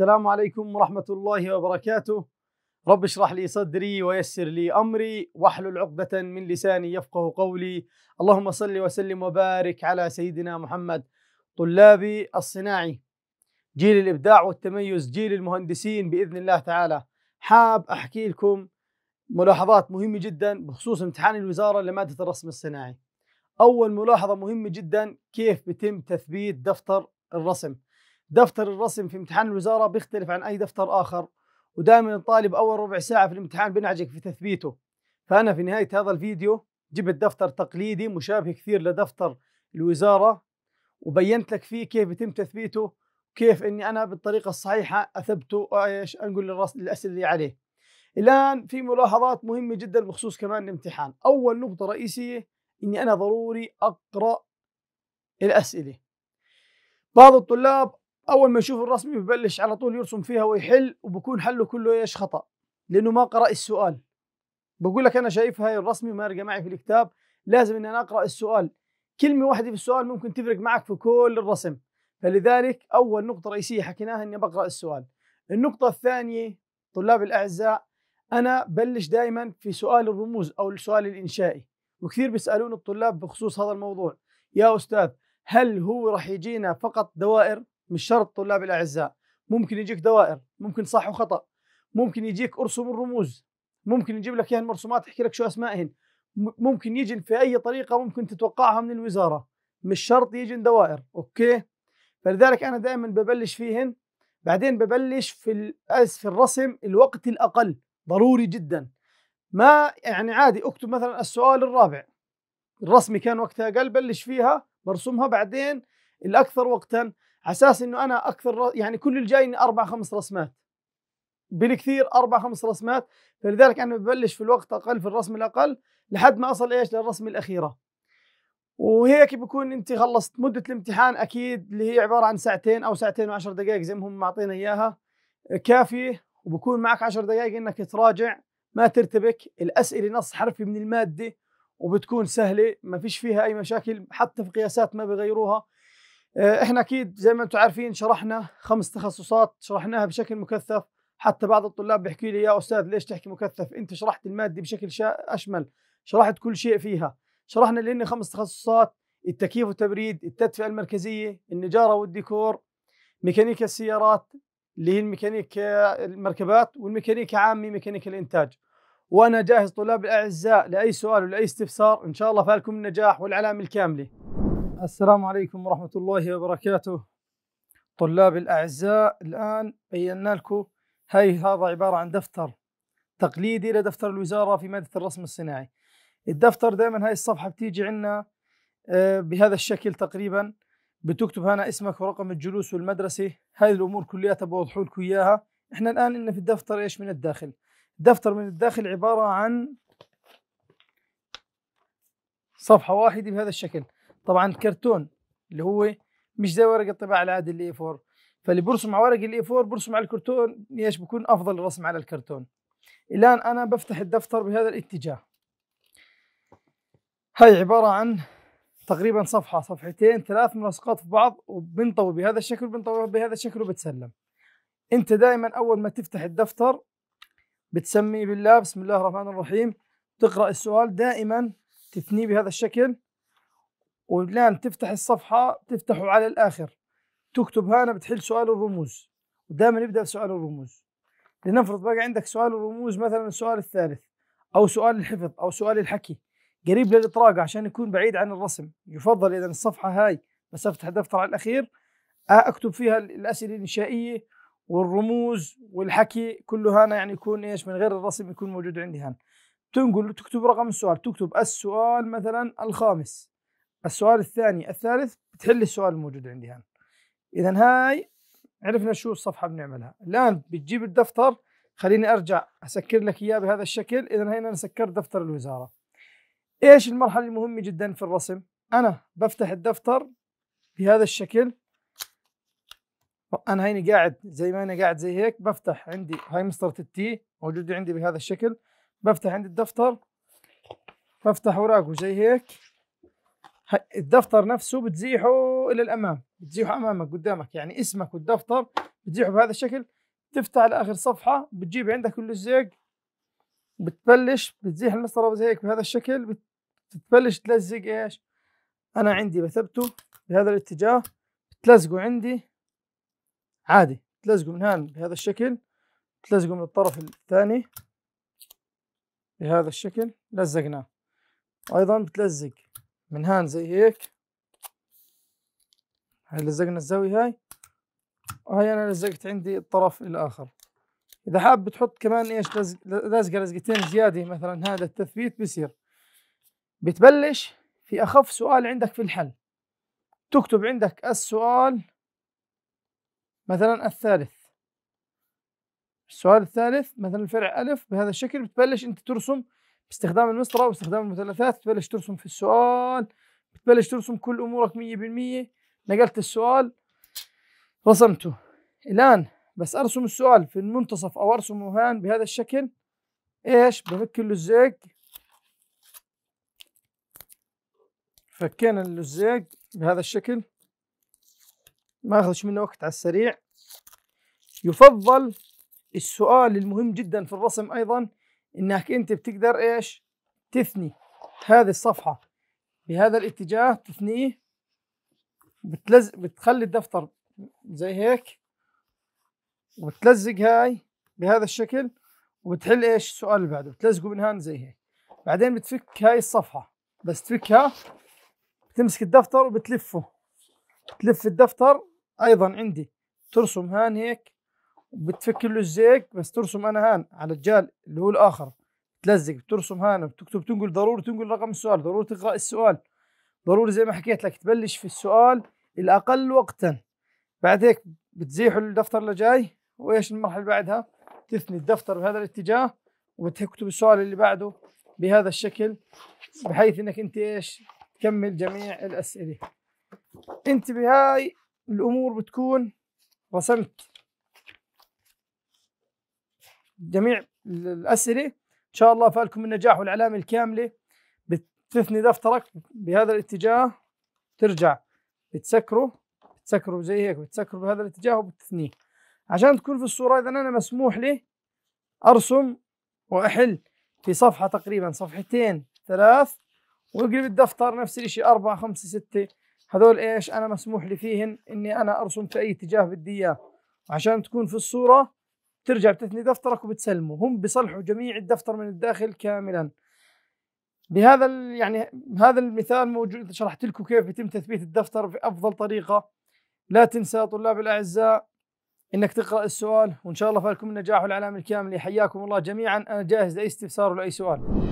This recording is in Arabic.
السلام عليكم ورحمة الله وبركاته رب اشرح لي صدري ويسر لي أمري واحلل عقدة من لساني يفقه قولي اللهم صل وسلم وبارك على سيدنا محمد طلابي الصناعي جيل الإبداع والتميز جيل المهندسين بإذن الله تعالى حاب أحكي لكم ملاحظات مهمة جدا بخصوص امتحان الوزارة لمادة الرسم الصناعي أول ملاحظة مهمة جدا كيف بتم تثبيت دفتر الرسم دفتر الرسم في امتحان الوزارة بيختلف عن أي دفتر آخر ودائما الطالب أول ربع ساعة في الامتحان بنعجك في تثبيته فأنا في نهاية هذا الفيديو جبت دفتر تقليدي مشابه كثير لدفتر الوزارة وبينت لك فيه كيف يتم تثبيته وكيف اني انا بالطريقه الصحيحه اثبته وايش انقل الاسئله اللي عليه. الان في ملاحظات مهمه جدا بخصوص كمان الامتحان، اول نقطه رئيسيه اني انا ضروري اقرا الاسئله. بعض الطلاب اول ما يشوف الرسمي ببلش على طول يرسم فيها ويحل وبكون حله كله ايش خطا لانه ما قرا السؤال بقول لك انا شايف هاي الرسمي مارقه معي في الكتاب لازم اني انا اقرا السؤال كلمه واحده في السؤال ممكن تفرق معك في كل الرسم فلذلك اول نقطه رئيسيه حكيناها اني بقرا السؤال النقطه الثانيه طلاب الاعزاء انا بلش دائما في سؤال الرموز او السؤال الانشائي وكثير بيسالوني الطلاب بخصوص هذا الموضوع يا استاذ هل هو راح يجينا فقط دوائر مش شرط طلاب الاعزاء ممكن يجيك دوائر ممكن صح وخطا ممكن يجيك ارسم الرموز ممكن يجيب لك اياها المرسومات يحكي لك شو اسمائهن ممكن يجن في اي طريقه ممكن تتوقعها من الوزاره مش شرط يجن دوائر اوكي فلذلك انا دائما ببلش فيهن بعدين ببلش في في الرسم الوقت الاقل ضروري جدا ما يعني عادي اكتب مثلا السؤال الرابع الرسمي كان وقتها اقل بلش فيها برسمها بعدين الاكثر وقتا على اساس انه انا اكثر يعني كل الجاي اربع خمس رسمات بالكثير اربع خمس رسمات فلذلك انا ببلش في الوقت اقل في الرسم الاقل لحد ما اصل ايش للرسم الاخيره وهيك بكون انت خلصت مده الامتحان اكيد اللي هي عباره عن ساعتين او ساعتين وعشر دقائق زي ما هم معطينا اياها كافيه وبكون معك عشر دقائق انك تراجع ما ترتبك الاسئله نص حرفي من الماده وبتكون سهله ما فيش فيها اي مشاكل حتى في قياسات ما بغيروها آه، احنا اكيد زي ما انتم عارفين شرحنا خمس تخصصات شرحناها بشكل مكثف حتى بعض الطلاب بيحكي لي يا استاذ ليش تحكي مكثف انت شرحت الماده بشكل شا... اشمل شرحت كل شيء فيها شرحنا لان خمس تخصصات التكييف والتبريد التدفئه المركزيه النجاره والديكور ميكانيكا السيارات اللي هي الميكانيكا المركبات والميكانيكا عامه ميكانيكا الانتاج وانا جاهز طلاب الاعزاء لاي سؤال ولاي استفسار ان شاء الله فالكم النجاح والعلامه الكامله السلام عليكم ورحمة الله وبركاته طلاب الأعزاء الآن بينا لكم هاي هذا عبارة عن دفتر تقليدي لدفتر الوزارة في مادة الرسم الصناعي الدفتر دائما هاي الصفحة بتيجي عنا آه، بهذا الشكل تقريبا بتكتب هنا اسمك ورقم الجلوس والمدرسة هاي الأمور كلها بوضحوا لكم إياها احنا الآن إن في الدفتر إيش من الداخل الدفتر من الداخل عبارة عن صفحة واحدة بهذا الشكل طبعا كرتون اللي هو مش زي ورق الطباعه العادي اللي 4 فاللي برسم على ورق الاي 4 برسم على الكرتون ايش بكون افضل رسم على الكرتون الان انا بفتح الدفتر بهذا الاتجاه هاي عباره عن تقريبا صفحه صفحتين ثلاث ملاصقات في بعض وبنطوي بهذا الشكل بنطوي بهذا الشكل وبتسلم انت دائما اول ما تفتح الدفتر بتسميه بالله بسم الله الرحمن الرحيم تقرا السؤال دائما تثنيه بهذا الشكل والان تفتح الصفحه تفتحه على الاخر تكتب هنا بتحل سؤال الرموز ودائما يبدا بسؤال الرموز لنفرض بقى عندك سؤال الرموز مثلا السؤال الثالث او سؤال الحفظ او سؤال الحكي قريب للاطراق عشان يكون بعيد عن الرسم يفضل اذا الصفحه هاي بس افتح دفتر على الاخير اكتب فيها الاسئله الانشائيه والرموز والحكي كله هنا يعني يكون ايش من غير الرسم يكون موجود عندي هنا تنقل تكتب رقم السؤال تكتب السؤال مثلا الخامس السؤال الثاني الثالث بتحل السؤال الموجود عندي هنا اذا هاي عرفنا شو الصفحه بنعملها الان بتجيب الدفتر خليني ارجع اسكر لك اياه بهذا الشكل اذا هنا انا سكرت دفتر الوزاره ايش المرحله المهمه جدا في الرسم انا بفتح الدفتر بهذا الشكل انا هيني قاعد زي ما انا قاعد زي هيك بفتح عندي هاي مسطره التي موجوده عندي بهذا الشكل بفتح عندي الدفتر بفتح اوراقه زي هيك الدفتر نفسه بتزيحه الى الامام بتزيحه امامك قدامك يعني اسمك والدفتر بتزيحه بهذا الشكل تفتح لاخر صفحه بتجيب عندك كل الزيق بتبلش بتزيح المسطره زي هيك بهذا الشكل بتبلش تلزق ايش انا عندي بثبته بهذا الاتجاه بتلزقه عندي عادي بتلزقه من هان بهذا الشكل بتلزقه من الطرف الثاني بهذا الشكل لزقناه ايضا بتلزق من هان زي هيك هاي لزقنا الزاوية هاي وهي أنا لزقت عندي الطرف الآخر إذا حاب تحط كمان إيش لزق لازقة لزقتين زيادة مثلا هذا التثبيت بصير بتبلش في أخف سؤال عندك في الحل تكتب عندك السؤال مثلا الثالث السؤال الثالث مثلا الفرع ألف بهذا الشكل بتبلش أنت ترسم باستخدام المسطره واستخدام المثلثات تبلش ترسم في السؤال بتبلش ترسم كل امورك 100% نقلت السؤال رسمته الان بس ارسم السؤال في المنتصف او ارسمه هان بهذا الشكل ايش بفك اللزق فكينا اللزق بهذا الشكل ما اخذش منه وقت على السريع يفضل السؤال المهم جدا في الرسم ايضا انك انت بتقدر ايش تثني هذه الصفحه بهذا الاتجاه تثنيه بتلزق بتخلي الدفتر زي هيك وبتلزق هاي بهذا الشكل وبتحل ايش السؤال اللي بعده بتلزقه من هان زي هيك بعدين بتفك هاي الصفحه بس تفكها بتمسك الدفتر وبتلفه تلف الدفتر ايضا عندي ترسم هان هيك بتفك له الزيك بس ترسم انا هان على الجال اللي هو الاخر تلزق بترسم هان بتكتب تنقل ضروري تنقل رقم السؤال ضروري تقرا السؤال ضروري زي ما حكيت لك تبلش في السؤال الاقل وقتا بعد هيك بتزيحه للدفتر اللي جاي وايش المرحله اللي بعدها تثني الدفتر بهذا الاتجاه وتكتب السؤال اللي بعده بهذا الشكل بحيث انك انت ايش تكمل جميع الاسئله انت بهاي الامور بتكون رسمت جميع الاسئله ان شاء الله فالكم النجاح والعلامه الكامله بتثني دفترك بهذا الاتجاه ترجع بتسكره بتسكره زي هيك بتسكره بهذا الاتجاه وبتثنيه عشان تكون في الصوره اذا انا مسموح لي ارسم واحل في صفحه تقريبا صفحتين ثلاث واقلب الدفتر نفس الشيء أربعة خمسة ستة هذول إيش أنا مسموح لي فيهن إني أنا أرسم في أي اتجاه بدي إياه عشان تكون في الصورة ترجع بتثني دفترك وبتسلمه هم بيصلحوا جميع الدفتر من الداخل كاملا بهذا يعني هذا المثال موجود شرحت لكم كيف بيتم تثبيت الدفتر بافضل طريقه لا تنسى طلاب الاعزاء انك تقرا السؤال وان شاء الله فالكم النجاح والعلامه الكامله حياكم الله جميعا انا جاهز لاي استفسار ولاي سؤال